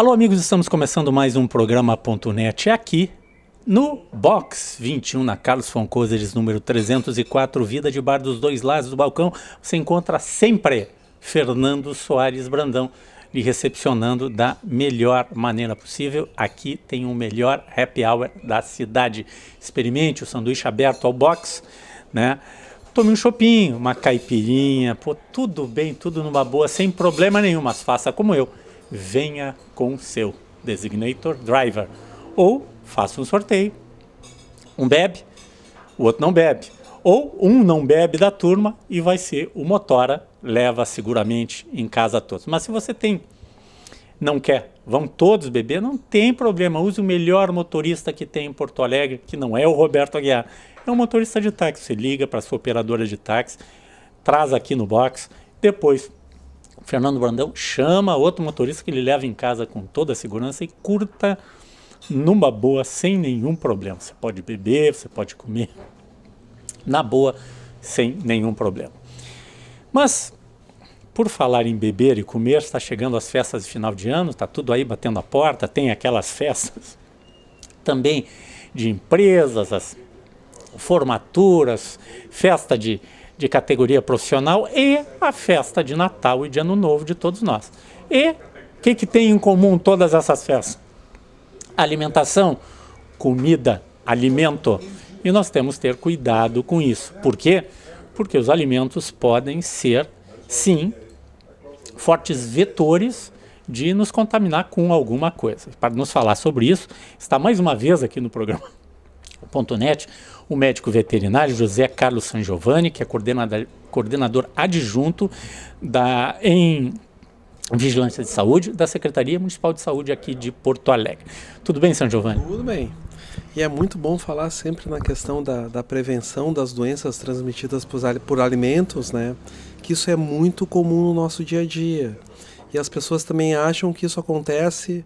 Alô, amigos, estamos começando mais um programa.net aqui no Box 21, na Carlos Foncoseres, número 304, Vida de Bar dos Dois Lados do Balcão. Você encontra sempre Fernando Soares Brandão lhe recepcionando da melhor maneira possível. Aqui tem o melhor happy hour da cidade. Experimente o sanduíche aberto ao box, né? Tome um chopinho, uma caipirinha, pô, tudo bem, tudo numa boa, sem problema nenhum, mas faça como eu venha com seu designator driver. Ou faça um sorteio. Um bebe, o outro não bebe. Ou um não bebe da turma e vai ser o motora, leva seguramente em casa todos. Mas se você tem, não quer, vão todos beber, não tem problema. Use o melhor motorista que tem em Porto Alegre, que não é o Roberto Aguiar. É um motorista de táxi. Você liga para sua operadora de táxi, traz aqui no box, depois Fernando Brandão chama outro motorista que ele leva em casa com toda a segurança e curta numa boa, sem nenhum problema. Você pode beber, você pode comer, na boa, sem nenhum problema. Mas, por falar em beber e comer, está chegando as festas de final de ano, está tudo aí batendo a porta, tem aquelas festas também de empresas, as formaturas, festa de de categoria profissional e a festa de Natal e de Ano Novo de todos nós. E o que, que tem em comum todas essas festas? Alimentação, comida, alimento. E nós temos que ter cuidado com isso. Por quê? Porque os alimentos podem ser, sim, fortes vetores de nos contaminar com alguma coisa. Para nos falar sobre isso, está mais uma vez aqui no programa Ponto .net o médico veterinário José Carlos Sangiovanni, que é coordenador, coordenador adjunto da, em Vigilância de Saúde da Secretaria Municipal de Saúde aqui de Porto Alegre. Tudo bem, San Giovanni? Tudo bem. E é muito bom falar sempre na questão da, da prevenção das doenças transmitidas por, por alimentos, né? Que isso é muito comum no nosso dia a dia. E as pessoas também acham que isso acontece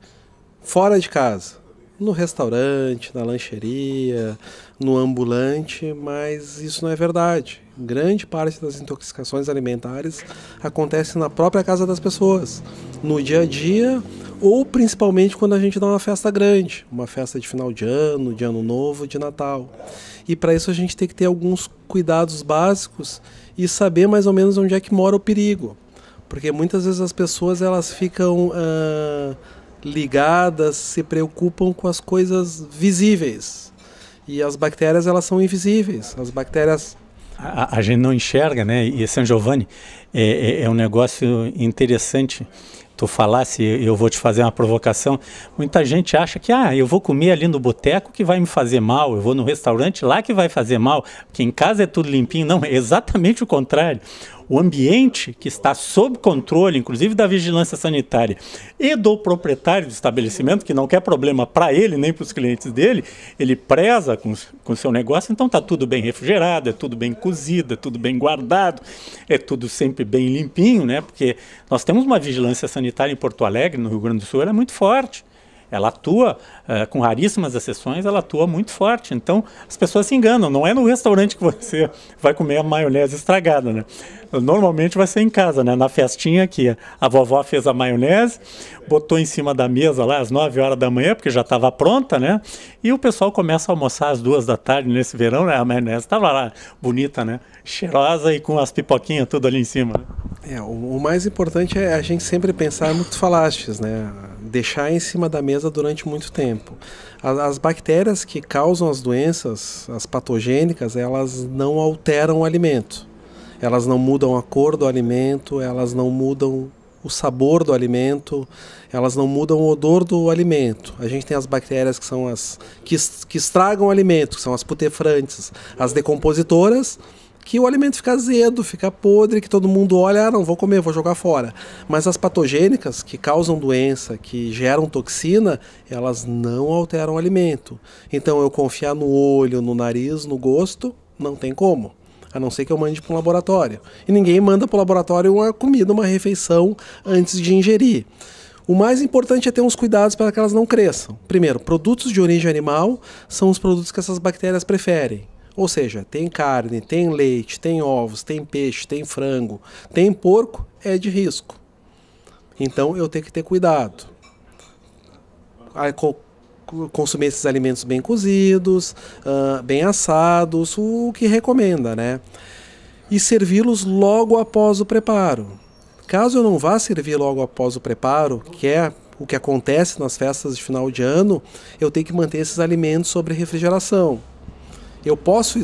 fora de casa no restaurante, na lancheria, no ambulante, mas isso não é verdade. Grande parte das intoxicações alimentares acontece na própria casa das pessoas, no dia a dia ou principalmente quando a gente dá uma festa grande, uma festa de final de ano, de ano novo, de Natal. E para isso a gente tem que ter alguns cuidados básicos e saber mais ou menos onde é que mora o perigo, porque muitas vezes as pessoas elas ficam uh, ligadas, se preocupam com as coisas visíveis. E as bactérias, elas são invisíveis. As bactérias. A, a gente não enxerga, né? E São Giovanni é, é, é um negócio interessante tu falasse, eu vou te fazer uma provocação. Muita gente acha que ah, eu vou comer ali no boteco que vai me fazer mal, eu vou no restaurante lá que vai fazer mal, que em casa é tudo limpinho. Não, é exatamente o contrário o ambiente que está sob controle, inclusive da vigilância sanitária e do proprietário do estabelecimento, que não quer problema para ele nem para os clientes dele, ele preza com o seu negócio, então está tudo bem refrigerado, é tudo bem cozido, é tudo bem guardado, é tudo sempre bem limpinho, né? Porque nós temos uma vigilância sanitária em Porto Alegre, no Rio Grande do Sul, ela é muito forte. Ela atua, eh, com raríssimas exceções, ela atua muito forte. Então, as pessoas se enganam. Não é no restaurante que você vai comer a maionese estragada, né? Normalmente vai ser em casa, né? Na festinha que a vovó fez a maionese, botou em cima da mesa lá às 9 horas da manhã, porque já estava pronta, né? E o pessoal começa a almoçar às duas da tarde nesse verão, né? A maionese estava lá bonita, né? Cheirosa e com as pipoquinhas tudo ali em cima. Né? É, o, o mais importante é a gente sempre pensar no que tu falaste, né? deixar em cima da mesa durante muito tempo. As, as bactérias que causam as doenças, as patogênicas, elas não alteram o alimento. Elas não mudam a cor do alimento, elas não mudam o sabor do alimento, elas não mudam o odor do alimento. A gente tem as bactérias que são as que, que estragam o alimento, que são as putefrantes, as decompositoras que o alimento fica azedo, fica podre, que todo mundo olha, ah, não vou comer, vou jogar fora. Mas as patogênicas que causam doença, que geram toxina, elas não alteram o alimento. Então eu confiar no olho, no nariz, no gosto, não tem como. A não ser que eu mande para um laboratório. E ninguém manda para o laboratório uma comida, uma refeição antes de ingerir. O mais importante é ter uns cuidados para que elas não cresçam. Primeiro, produtos de origem animal são os produtos que essas bactérias preferem. Ou seja, tem carne, tem leite, tem ovos, tem peixe, tem frango, tem porco, é de risco. Então eu tenho que ter cuidado. Consumir esses alimentos bem cozidos, ah, bem assados, o que recomenda, né? E servi-los logo após o preparo. Caso eu não vá servir logo após o preparo, que é o que acontece nas festas de final de ano, eu tenho que manter esses alimentos sobre refrigeração eu posso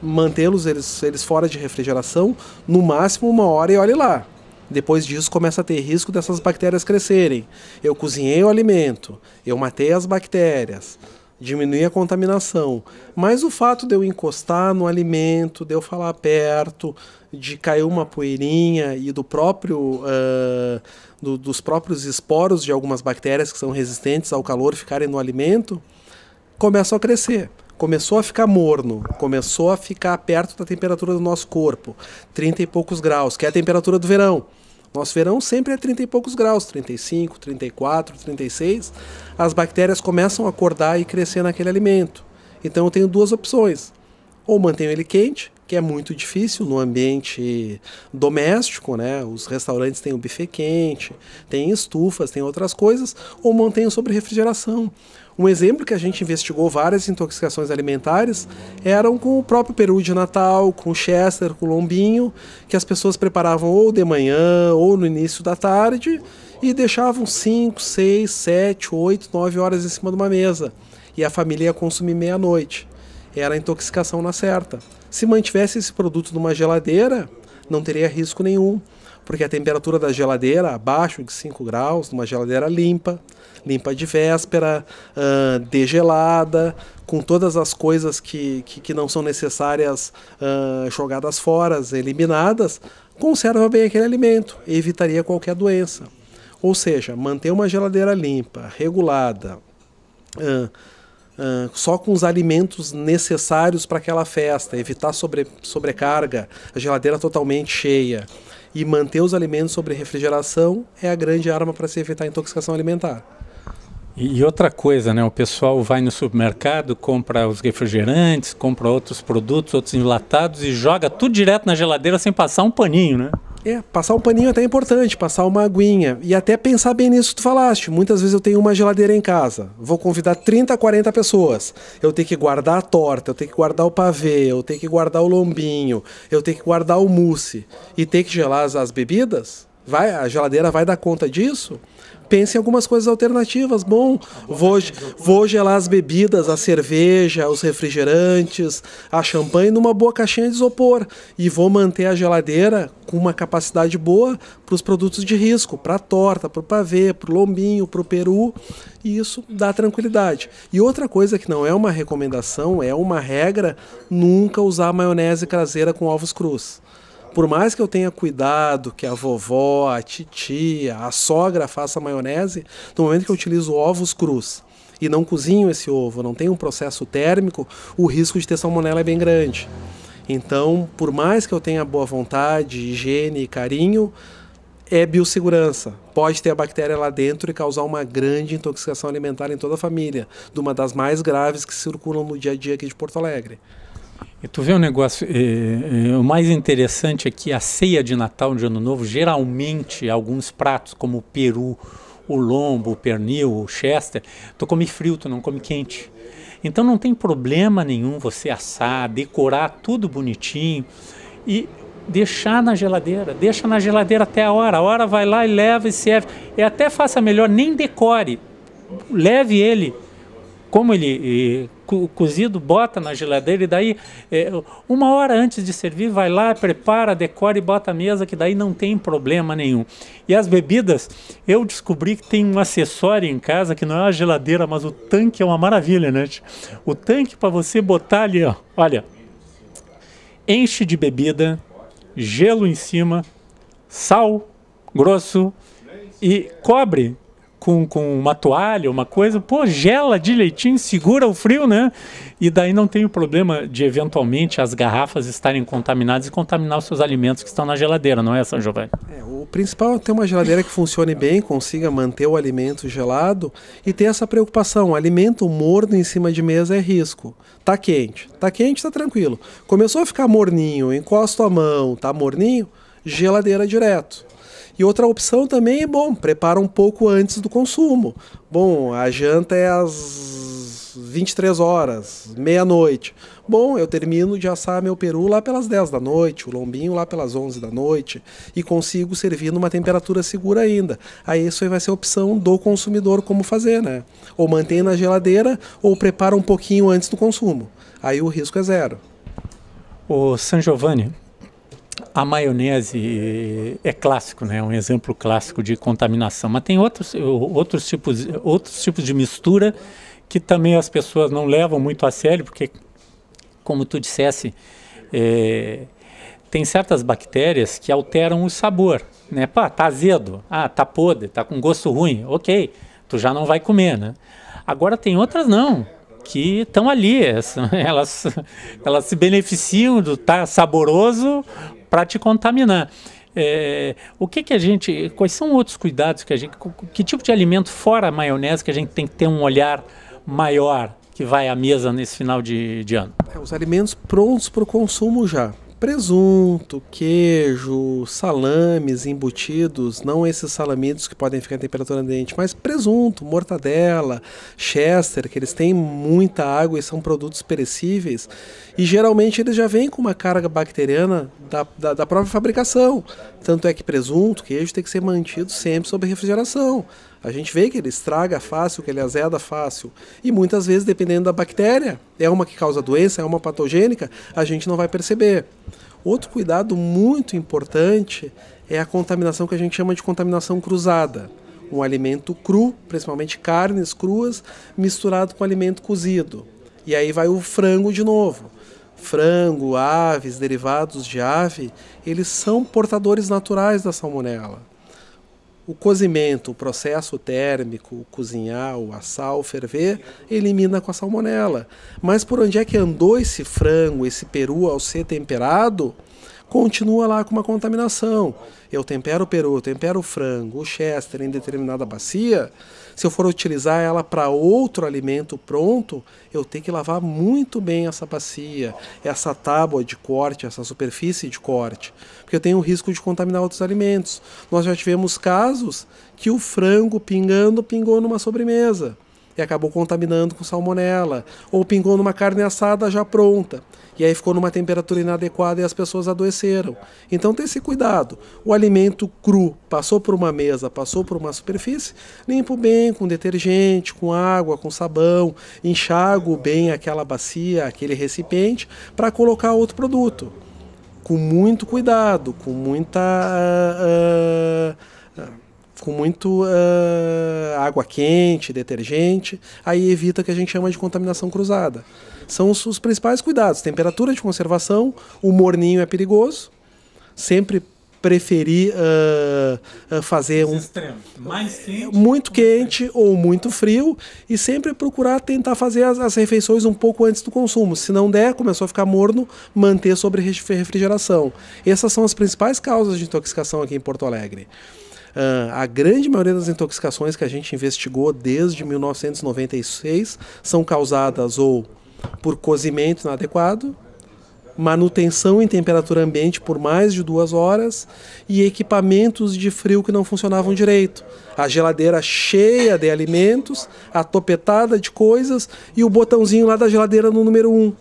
mantê-los eles, eles fora de refrigeração no máximo uma hora e olhe lá. Depois disso começa a ter risco dessas bactérias crescerem. Eu cozinhei o alimento, eu matei as bactérias, diminui a contaminação. Mas o fato de eu encostar no alimento, de eu falar perto, de cair uma poeirinha e do próprio uh, do, dos próprios esporos de algumas bactérias que são resistentes ao calor ficarem no alimento, começam a crescer começou a ficar morno, começou a ficar perto da temperatura do nosso corpo, 30 e poucos graus, que é a temperatura do verão. Nosso verão sempre é 30 e poucos graus, 35, 34, 36. As bactérias começam a acordar e crescer naquele alimento. Então eu tenho duas opções. Ou mantenho ele quente, que é muito difícil no ambiente doméstico, né? Os restaurantes têm o buffet quente, tem estufas, tem outras coisas, ou mantenho sobre refrigeração. Um exemplo que a gente investigou várias intoxicações alimentares eram com o próprio peru de Natal, com o Chester, com o lombinho, que as pessoas preparavam ou de manhã ou no início da tarde e deixavam 5, 6, 7, 8, 9 horas em cima de uma mesa. E a família ia consumir meia-noite. Era a intoxicação na certa. Se mantivesse esse produto numa geladeira, não teria risco nenhum porque a temperatura da geladeira abaixo de 5 graus, numa geladeira limpa, limpa de véspera, uh, degelada, com todas as coisas que, que, que não são necessárias uh, jogadas fora, eliminadas, conserva bem aquele alimento e evitaria qualquer doença. Ou seja, manter uma geladeira limpa, regulada, uh, Uh, só com os alimentos necessários para aquela festa, evitar sobre, sobrecarga, a geladeira totalmente cheia, e manter os alimentos sob refrigeração é a grande arma para se evitar intoxicação alimentar. E outra coisa, né? O pessoal vai no supermercado, compra os refrigerantes, compra outros produtos, outros enlatados e joga tudo direto na geladeira sem passar um paninho, né? É, passar um paninho é até é importante, passar uma aguinha. E até pensar bem nisso que tu falaste. Muitas vezes eu tenho uma geladeira em casa. Vou convidar 30, 40 pessoas. Eu tenho que guardar a torta, eu tenho que guardar o pavê, eu tenho que guardar o lombinho, eu tenho que guardar o mousse. E ter que gelar as, as bebidas? Vai, a geladeira vai dar conta disso? pense em algumas coisas alternativas. Bom, vou, vou gelar as bebidas, a cerveja, os refrigerantes, a champanhe numa boa caixinha de isopor e vou manter a geladeira com uma capacidade boa para os produtos de risco, para a torta, para o pavê, para o lombinho, para o peru, e isso dá tranquilidade. E outra coisa que não é uma recomendação, é uma regra, nunca usar maionese caseira com ovos crus por mais que eu tenha cuidado que a vovó, a titia, a sogra faça maionese, no momento que eu utilizo ovos crus e não cozinho esse ovo, não tem um processo térmico, o risco de ter salmonela é bem grande. Então, por mais que eu tenha boa vontade, higiene e carinho, é biossegurança. Pode ter a bactéria lá dentro e causar uma grande intoxicação alimentar em toda a família, de uma das mais graves que circulam no dia a dia aqui de Porto Alegre. E tu vê um negócio, é, é, o mais interessante é que a ceia de Natal, de Ano Novo, geralmente alguns pratos, como o peru, o lombo, o pernil, o chester, tu come frio, tu não come quente. Então não tem problema nenhum você assar, decorar tudo bonitinho e deixar na geladeira, deixa na geladeira até a hora. A hora vai lá e leva e serve. E é até faça melhor, nem decore. Leve ele como ele eh, cozido, bota na geladeira e daí é, uma hora antes de servir vai lá, prepara, decora e bota a mesa que daí não tem problema nenhum. E as bebidas, eu descobri que tem um acessório em casa que não é uma geladeira, mas o tanque é uma maravilha, né? O tanque para você botar ali, ó, olha, enche de bebida, gelo em cima, sal grosso e cobre com, com uma toalha, uma coisa, pô, gela direitinho, segura o frio, né? E daí não tem o problema de eventualmente as garrafas estarem contaminadas e contaminar os seus alimentos que estão na geladeira, não é, São Giovanni? É, o principal é ter uma geladeira que funcione bem, consiga manter o alimento gelado e ter essa preocupação. Alimento morno em cima de mesa é risco. Tá quente, tá quente, tá tranquilo. Começou a ficar morninho, encosto a mão, tá morninho, geladeira direto e outra opção também é bom, prepara um pouco antes do consumo. Bom, a janta é às 23 horas, meia-noite. Bom, eu termino de assar meu peru lá pelas 10 da noite, o lombinho lá pelas 11 da noite e consigo servir numa temperatura segura ainda. Aí isso aí vai ser a opção do consumidor como fazer, né? Ou mantém na geladeira ou prepara um pouquinho antes do consumo. Aí o risco é zero. O San Giovanni, a maionese é clássico, né? É um exemplo clássico de contaminação. Mas tem outros, outros, tipos, outros tipos de mistura que também as pessoas não levam muito a sério, porque, como tu dissesse, é, tem certas bactérias que alteram o sabor. Né? Pá, tá azedo, ah, tá podre, tá com gosto ruim, ok, tu já não vai comer, né? Agora tem outras não, que estão ali, elas, elas se beneficiam do tá saboroso para te contaminar. É, o que que a gente, quais são outros cuidados que a gente, que tipo de alimento fora a maionese que a gente tem que ter um olhar maior que vai à mesa nesse final de, de ano? É, os alimentos prontos para o consumo já presunto, queijo, salames embutidos, não esses salamitos que podem ficar em temperatura ambiente, mas presunto, mortadela, chester, que eles têm muita água e são produtos perecíveis, e geralmente eles já vêm com uma carga bacteriana da, da, da própria fabricação. Tanto é que presunto, queijo tem que ser mantido sempre sob refrigeração. A gente vê que ele estraga fácil, que ele azeda fácil. E muitas vezes, dependendo da bactéria, é uma que causa doença, é uma patogênica, a gente não vai perceber. Outro cuidado muito importante é a contaminação que a gente chama de contaminação cruzada. Um alimento cru, principalmente carnes cruas, misturado com alimento cozido. E aí vai o frango de novo. Frango, aves, derivados de ave, eles são portadores naturais da salmonela. O cozimento, o processo térmico, o cozinhar, o assar, o ferver, elimina com a salmonela. Mas por onde é que andou esse frango, esse peru ao ser temperado, continua lá com uma contaminação. Eu tempero o peru, tempero o frango, o chester em determinada bacia, se eu for utilizar ela para outro alimento pronto, eu tenho que lavar muito bem essa bacia, essa tábua de corte, essa superfície de corte porque tem o risco de contaminar outros alimentos. Nós já tivemos casos que o frango pingando pingou numa sobremesa e acabou contaminando com salmonela, ou pingou numa carne assada já pronta, e aí ficou numa temperatura inadequada e as pessoas adoeceram. Então tem esse cuidado. O alimento cru passou por uma mesa, passou por uma superfície, limpo bem com detergente, com água, com sabão, enxago bem aquela bacia, aquele recipiente para colocar outro produto com muito cuidado, com muita. Uh, com muito uh, água quente, detergente, aí evita o que a gente chama de contaminação cruzada. São os, os principais cuidados: temperatura de conservação, o morninho é perigoso, sempre preferir uh, uh, fazer um quente, é, muito quente ou muito frio e sempre procurar tentar fazer as, as, refeições um pouco antes do consumo. Se não der, começou a ficar morno, manter sobre refrigeração. Essas são as principais causas de intoxicação aqui em Porto Alegre. Uh, a grande maioria das intoxicações que a gente investigou desde 1996 são causadas ou por cozimento inadequado, manutenção em temperatura ambiente por mais de duas horas e equipamentos de frio que não funcionavam direito. A geladeira cheia de alimentos, a topetada de coisas e o botãozinho lá da geladeira no número 1. Um.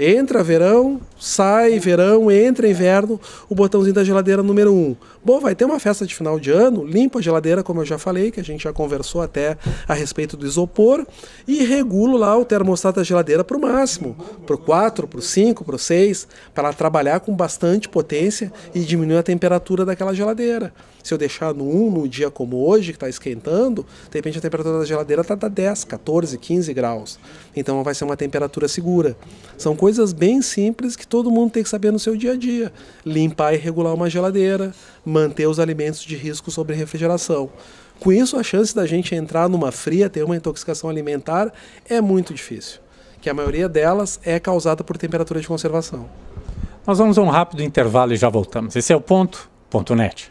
Entra verão, sai verão, entra inverno, o botãozinho da geladeira número 1. Um. Bom, vai ter uma festa de final de ano, limpa a geladeira, como eu já falei, que a gente já conversou até a respeito do isopor, e regulo lá o termostato da geladeira para o máximo, para o 4, para o 5, para o 6, para trabalhar com bastante potência e diminuir a temperatura daquela geladeira. Se eu deixar no 1, um, no dia como hoje, que está esquentando, de repente a temperatura da geladeira está a 10, 14, 15 graus. Então vai ser uma temperatura segura. São coisas bem simples que todo mundo tem que saber no seu dia a dia. Limpar e regular uma geladeira, manter os alimentos de risco sobre refrigeração. Com isso, a chance da gente entrar numa fria, ter uma intoxicação alimentar, é muito difícil. Que a maioria delas é causada por temperatura de conservação. Nós vamos a um rápido intervalo e já voltamos. Esse é o ponto, ponto net.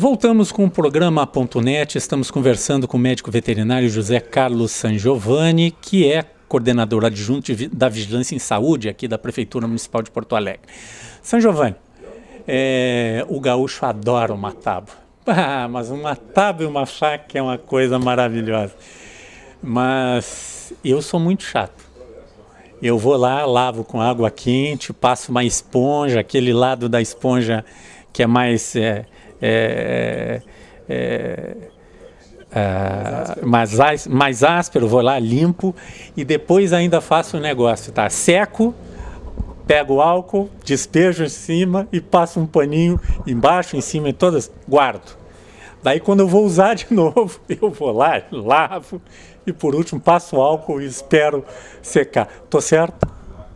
Voltamos com o programa Net. estamos conversando com o médico veterinário José Carlos Sangiovanni, que é coordenador adjunto da Vigilância em Saúde aqui da Prefeitura Municipal de Porto Alegre. Sangiovanni, é, o gaúcho adora o matabo. Ah, mas uma matabo e uma faca é uma coisa maravilhosa. Mas eu sou muito chato. Eu vou lá, lavo com água quente, passo uma esponja, aquele lado da esponja que é mais... É, é, é, é, mais, áspero. mais áspero, vou lá, limpo e depois ainda faço o um negócio, tá? Seco, pego o álcool, despejo em cima e passo um paninho embaixo, em cima, em todas, guardo. Daí quando eu vou usar de novo, eu vou lá, lavo e por último passo o álcool e espero secar. Tô certo?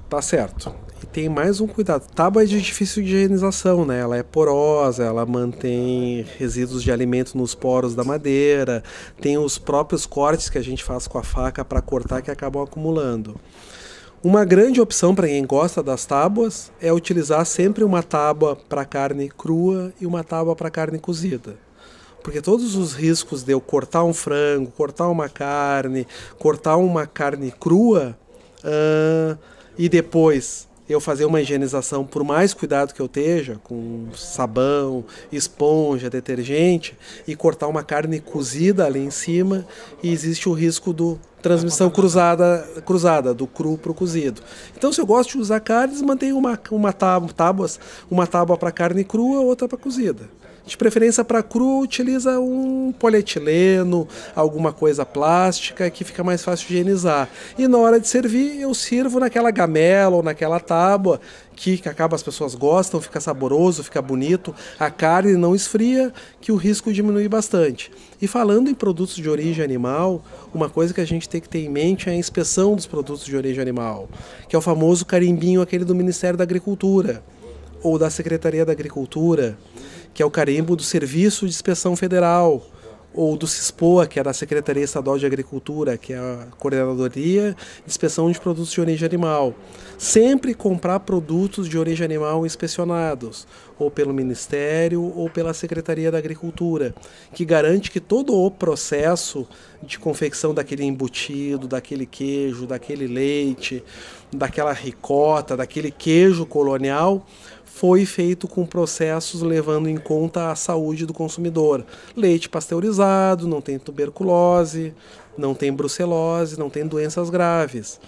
Tá certo tem mais um cuidado. Tábua é de difícil de higienização, né? Ela é porosa, ela mantém resíduos de alimento nos poros da madeira, tem os próprios cortes que a gente faz com a faca para cortar que acabam acumulando. Uma grande opção para quem gosta das tábuas é utilizar sempre uma tábua para carne crua e uma tábua para carne cozida. Porque todos os riscos de eu cortar um frango, cortar uma carne, cortar uma carne crua uh, e depois eu fazer uma higienização, por mais cuidado que eu esteja, com sabão, esponja, detergente, e cortar uma carne cozida ali em cima, e existe o risco do transmissão tá tá cruzada, cruzada do cru para o cozido. Então, se eu gosto de usar carnes, mantenho uma, uma tábua, tábuas, uma tábua para carne crua, outra para cozida. De preferência para cru, utiliza um polietileno, alguma coisa plástica que fica mais fácil de higienizar. E na hora de servir, eu sirvo naquela gamela ou naquela tábua que, que acaba as pessoas gostam, fica saboroso, fica bonito, a carne não esfria, que o risco diminui bastante. E falando em produtos de origem animal, uma coisa que a gente tem que ter em mente é a inspeção dos produtos de origem animal, que é o famoso carimbinho aquele do Ministério da Agricultura ou da Secretaria da Agricultura que é o carimbo do Serviço de Inspeção Federal, ou do CISPOA, que é da Secretaria Estadual de Agricultura, que é a Coordenadoria de Inspeção de Produtos de Origem Animal. Sempre comprar produtos de origem animal inspecionados, ou pelo Ministério ou pela Secretaria da Agricultura, que garante que todo o processo de confecção daquele embutido, daquele queijo, daquele leite, daquela ricota, daquele queijo colonial foi feito com processos levando em conta a saúde do consumidor. Leite pasteurizado, não tem tuberculose, não tem brucelose, não tem doenças graves.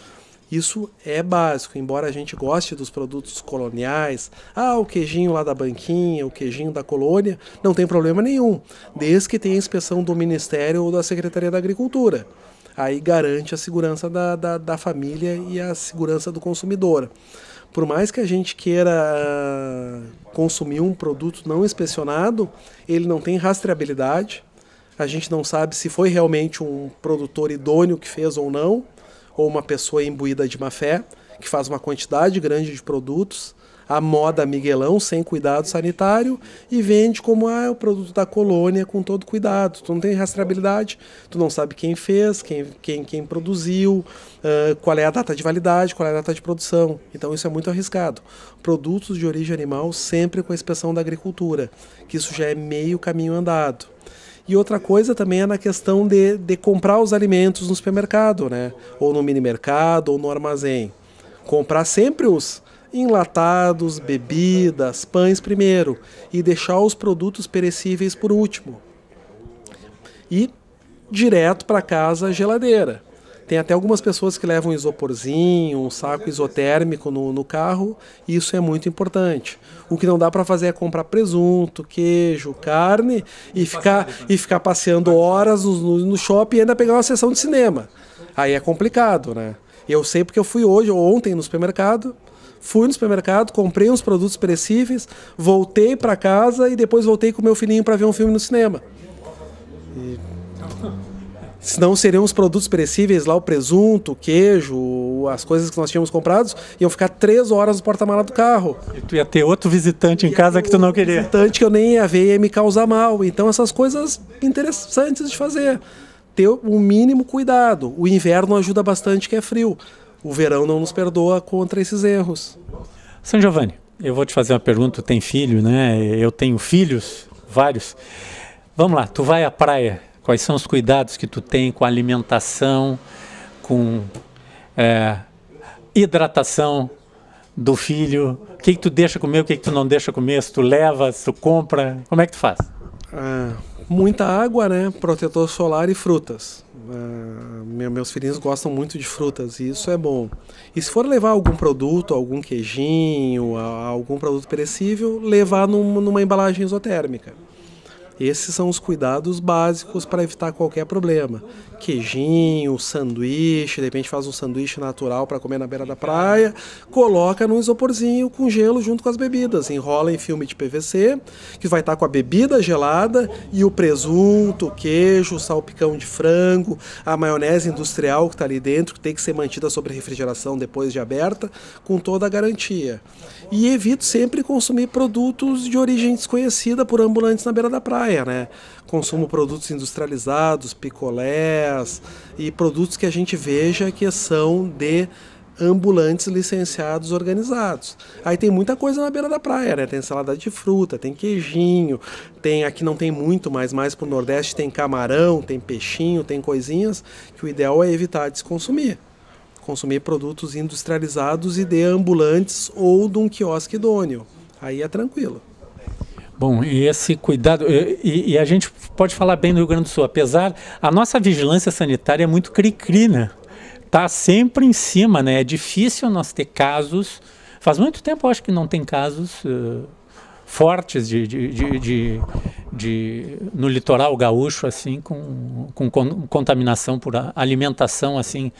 Isso é básico, embora a gente goste dos produtos coloniais. Ah, o queijinho lá da banquinha, o queijinho da colônia, não tem problema nenhum, desde que tenha inspeção do Ministério ou da Secretaria da Agricultura. Aí garante a segurança da, da, da família e a segurança do consumidor por mais que a gente queira ah, consumir um produto não inspecionado, ele não tem rastreabilidade. A gente não sabe se foi realmente um produtor idôneo que fez ou não, ou uma pessoa imbuída de má fé, que faz uma quantidade grande de produtos a moda Miguelão sem cuidado sanitário e vende como ah, é o produto da colônia com todo cuidado. Tu não tem rastreabilidade, tu não sabe quem fez, quem, quem, quem produziu, uh, qual é a data de validade, qual é a data de produção. Então isso é muito arriscado. Produtos de origem animal sempre com a inspeção da agricultura, que isso já é meio caminho andado. E outra coisa também é na questão de, de comprar os alimentos no supermercado, né? Ou no mini mercado, ou no armazém. Comprar sempre os enlatados, bebidas, pães primeiro e deixar os produtos perecíveis por último. E direto para casa geladeira. Tem até algumas pessoas que levam um isoporzinho, um saco isotérmico no, no carro, e isso é muito importante. O que não dá para fazer é comprar presunto, queijo, carne e ficar, e ficar passeando horas no, no shopping e ainda pegar uma sessão de cinema. Aí é complicado, né? Eu sei porque eu fui hoje ou ontem no supermercado fui no supermercado, comprei uns produtos perecíveis, voltei para casa e depois voltei com meu filhinho para ver um filme no cinema. E... Senão seriam os produtos perecíveis lá, o presunto, o queijo, as coisas que nós tínhamos comprados, iam ficar três horas no porta-mala do carro. E tu ia ter outro visitante em casa que tu não queria. Visitante que eu nem ia ver ia me causar mal. Então essas coisas interessantes de fazer ter o um mínimo cuidado. O inverno ajuda bastante que é frio o verão não nos perdoa contra esses erros. São Giovanni, eu vou te fazer uma pergunta. Tu tem filho, né? Eu tenho filhos, vários. Vamos lá, tu vai à praia. Quais são os cuidados que tu tem com a alimentação, com é, hidratação do filho? O que, que tu deixa comer, o que, que tu não deixa comer? Se tu leva, se tu compra, como é que tu faz? Ah, Muita água, né? Protetor solar e frutas. Uh, meus filhinhos gostam muito de frutas e isso é bom. E se for levar algum produto, algum queijinho, algum produto perecível, levar num, numa embalagem isotérmica. Esses são os cuidados básicos para evitar qualquer problema. Queijinho, sanduíche, de repente faz um sanduíche natural para comer na beira da praia, coloca num isoporzinho com gelo junto com as bebidas, enrola em filme de PVC, que vai estar tá com a bebida gelada e o presunto, o queijo, o salpicão de frango, a maionese industrial que está ali dentro, que tem que ser mantida sob refrigeração depois de aberta, com toda a garantia. E evito sempre consumir produtos de origem desconhecida por ambulantes na beira da praia praia, né? Consumo produtos industrializados, picolés e produtos que a gente veja que são de ambulantes licenciados organizados. Aí tem muita coisa na beira da praia, né? Tem salada de fruta, tem queijinho, tem aqui não tem muito, mas mais pro Nordeste tem camarão, tem peixinho, tem coisinhas que o ideal é evitar de se consumir. Consumir produtos industrializados e de ambulantes ou de um quiosque idôneo. Aí é tranquilo. Bom, e esse cuidado, e, e, a gente pode falar bem do Rio Grande do Sul, apesar, a nossa vigilância sanitária é muito cri-cri, né? Tá sempre em cima, né? É difícil nós ter casos, faz muito tempo eu acho que não tem casos uh, fortes de, de, de, de, de, no litoral gaúcho, assim, com, com contaminação por alimentação, assim,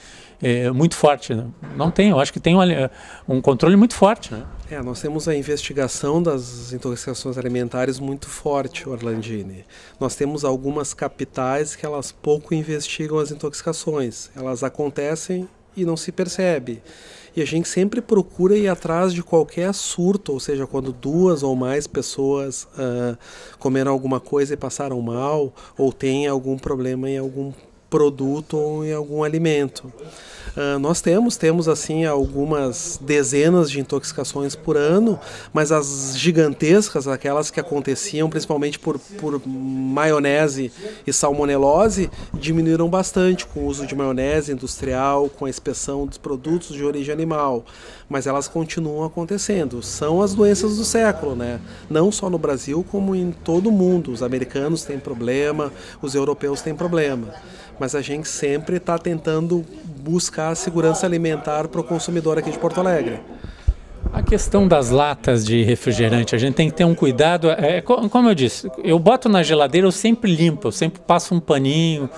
é, muito forte. Né? Não tem, eu acho que tem um, eh, um controle muito forte, né? É, nós temos a investigação das intoxicações alimentares muito forte, Orlandini. Nós temos algumas capitais que elas pouco investigam as intoxicações. Elas acontecem e não se percebe. E a gente sempre procura ir atrás de qualquer surto, ou seja, quando duas ou mais pessoas uh, comeram alguma coisa e passaram mal, ou tem algum problema em algum produto ou em algum alimento. Uh, nós temos, temos assim algumas dezenas de intoxicações por ano, mas as gigantescas, aquelas que aconteciam principalmente por, por maionese e salmonelose, diminuíram bastante com o uso de maionese industrial, com a inspeção dos produtos de origem animal, mas elas continuam acontecendo. São as doenças do século, né? Não só no Brasil, como em todo o mundo. Os americanos têm problema, os europeus têm problema mas a gente sempre está tentando buscar segurança alimentar para o consumidor aqui de Porto Alegre. A questão das latas de refrigerante, a gente tem que ter um cuidado. É, como eu disse, eu boto na geladeira, eu sempre limpo, eu sempre passo um paninho,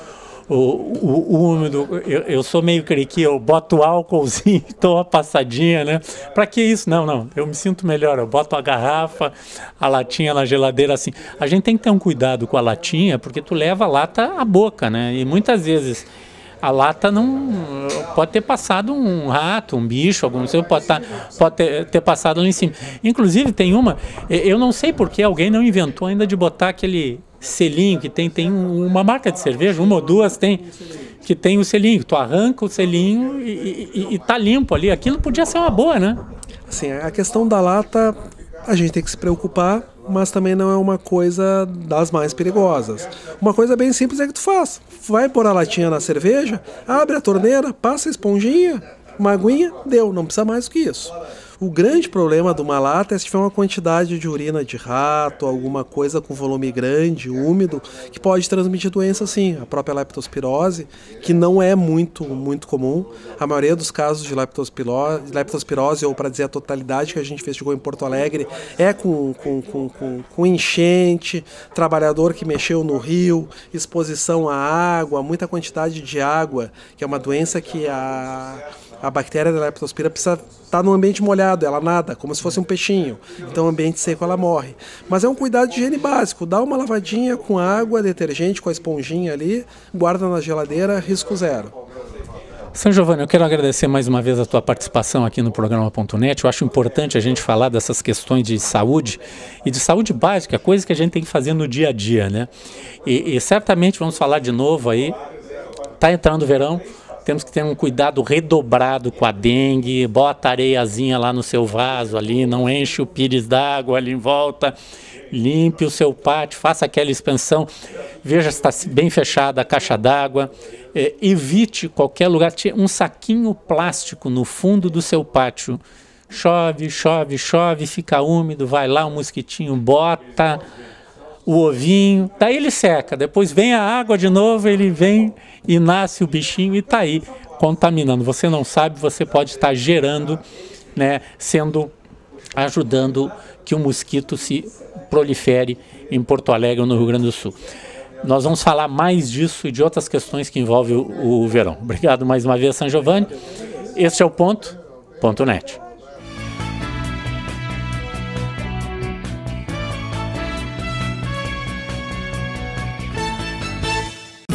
o, o, o úmido. Eu, eu, sou meio cariqui, eu boto álcoolzinho e dou uma passadinha, né? Para que isso? Não, não. Eu me sinto melhor. Eu boto a garrafa, a latinha na geladeira assim. A gente tem que ter um cuidado com a latinha, porque tu leva a lata à boca, né? E muitas vezes a lata não pode ter passado um rato, um bicho, algum não sei, pode, tá, pode ter, ter, passado ali em cima. Inclusive tem uma, eu não sei porque alguém não inventou ainda de botar aquele selinho que tem, tem uma marca de cerveja, uma ou duas tem, que tem o selinho. Tu arranca o selinho e, e, e tá limpo ali. Aquilo podia ser uma boa, né? Assim, a questão da lata a gente tem que se preocupar, mas também não é uma coisa das mais perigosas. Uma coisa bem simples é que tu faz. Vai pôr a latinha na cerveja, abre a torneira, passa a esponjinha, uma aguinha, deu, não precisa mais do que isso. O grande problema de uma lata é se tiver uma quantidade de urina de rato, alguma coisa com volume grande, úmido, que pode transmitir doença sim, a própria leptospirose, que não é muito muito comum. A maioria dos casos de leptospirose, leptospirose ou para dizer a totalidade que a gente investigou em Porto Alegre, é com, com, com, com, com enchente, trabalhador que mexeu no rio, exposição à água, muita quantidade de água, que é uma doença que a, a bactéria da leptospira precisa está no ambiente molhado, ela nada, como se fosse um peixinho. Então, ambiente seco, ela morre. Mas é um cuidado de higiene básico. Dá uma lavadinha com água, detergente, com a esponjinha ali, guarda na geladeira, risco zero. São Giovanni, eu quero agradecer mais uma vez a tua participação aqui no programa.net. Eu acho importante a gente falar dessas questões de saúde e de saúde básica, coisa que a gente tem que fazer no dia a dia, né? E, e certamente vamos falar de novo aí. Tá entrando o verão, temos que ter um cuidado redobrado com a dengue, bota areiazinha lá no seu vaso ali, não enche o pires d'água ali em volta, limpe o seu pátio, faça aquela expansão, veja se está bem fechada a caixa d'água, é, evite qualquer lugar, um saquinho plástico no fundo do seu pátio, chove, chove, chove, fica úmido, vai lá um mosquitinho, bota o ovinho, daí ele seca, depois vem a água de novo, ele vem e nasce o bichinho e está aí contaminando. Você não sabe, você pode estar gerando, né, sendo ajudando que o mosquito se prolifere em Porto Alegre ou no Rio Grande do Sul. Nós vamos falar mais disso e de outras questões que envolvem o, o verão. Obrigado mais uma vez, San Giovanni. Este é o ponto, ponto net.